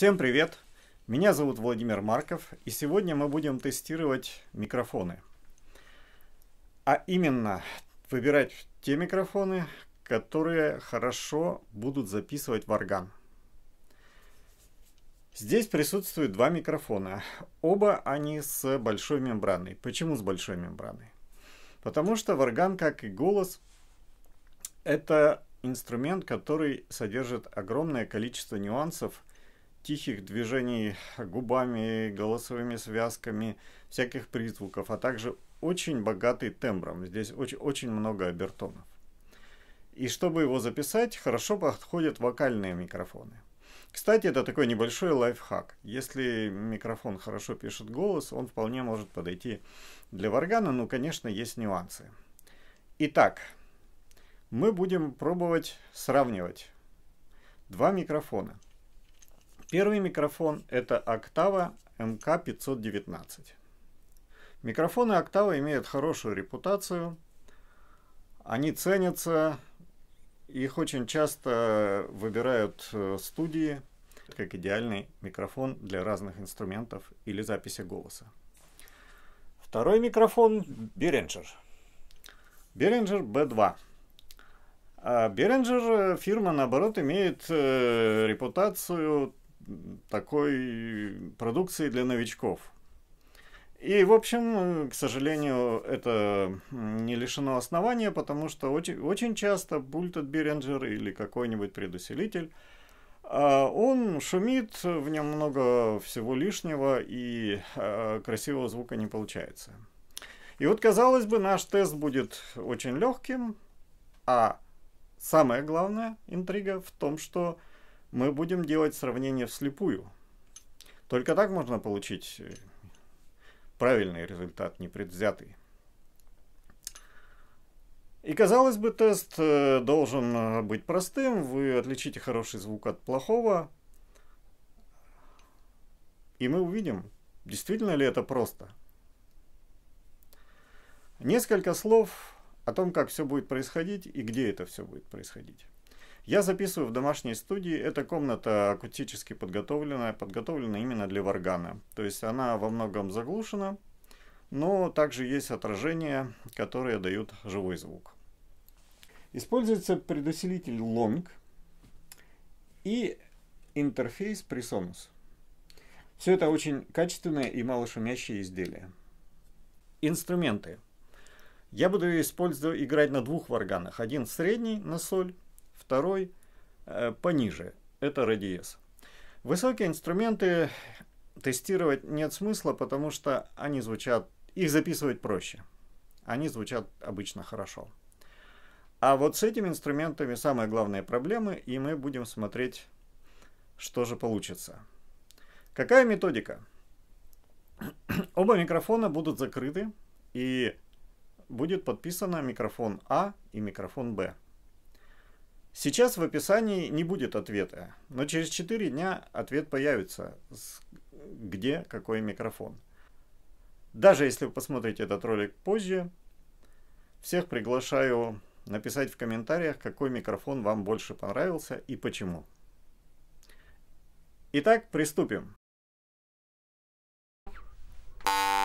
Всем привет! Меня зовут Владимир Марков, и сегодня мы будем тестировать микрофоны. А именно, выбирать те микрофоны, которые хорошо будут записывать в орган. Здесь присутствуют два микрофона. Оба они с большой мембраной. Почему с большой мембраной? Потому что орган, как и голос, это инструмент, который содержит огромное количество нюансов – тихих движений губами, голосовыми связками, всяких призвуков, а также очень богатый тембром. Здесь очень, очень много обертонов. И чтобы его записать, хорошо подходят вокальные микрофоны. Кстати, это такой небольшой лайфхак. Если микрофон хорошо пишет голос, он вполне может подойти для варгана, но, конечно, есть нюансы. Итак, мы будем пробовать сравнивать два микрофона – Первый микрофон это Октава МК-519. Микрофоны Октава имеют хорошую репутацию, они ценятся, их очень часто выбирают э, студии как идеальный микрофон для разных инструментов или записи голоса. Второй микрофон Behringer. Behringer B2. А Behringer э, фирма, наоборот, имеет э, репутацию такой продукции для новичков. И, в общем, к сожалению, это не лишено основания, потому что очень, очень часто бультед Беренджер или какой-нибудь предусилитель, а, он шумит, в нем много всего лишнего и а, красивого звука не получается. И вот, казалось бы, наш тест будет очень легким, а самая главная интрига в том, что мы будем делать сравнение вслепую. Только так можно получить э, правильный результат, непредвзятый. И казалось бы, тест э, должен э, быть простым, вы отличите хороший звук от плохого, и мы увидим, действительно ли это просто. Несколько слов о том, как все будет происходить и где это все будет происходить. Я записываю в домашней студии. Эта комната акустически подготовленная, подготовлена именно для варгана. То есть она во многом заглушена, но также есть отражения, которые дают живой звук. Используется предусилитель Long и интерфейс Presonus. Все это очень качественное и малошумящее изделие. Инструменты. Я буду использовать, играть на двух варганах. Один средний на соль, второй э, пониже. Это RDS. Высокие инструменты тестировать нет смысла, потому что они звучат, их записывать проще. Они звучат обычно хорошо. А вот с этими инструментами самые главные проблемы, и мы будем смотреть, что же получится. Какая методика? Оба микрофона будут закрыты, и будет подписано микрофон А и микрофон Б. Сейчас в описании не будет ответа, но через 4 дня ответ появится, где какой микрофон. Даже если вы посмотрите этот ролик позже, всех приглашаю написать в комментариях, какой микрофон вам больше понравился и почему. Итак, приступим. you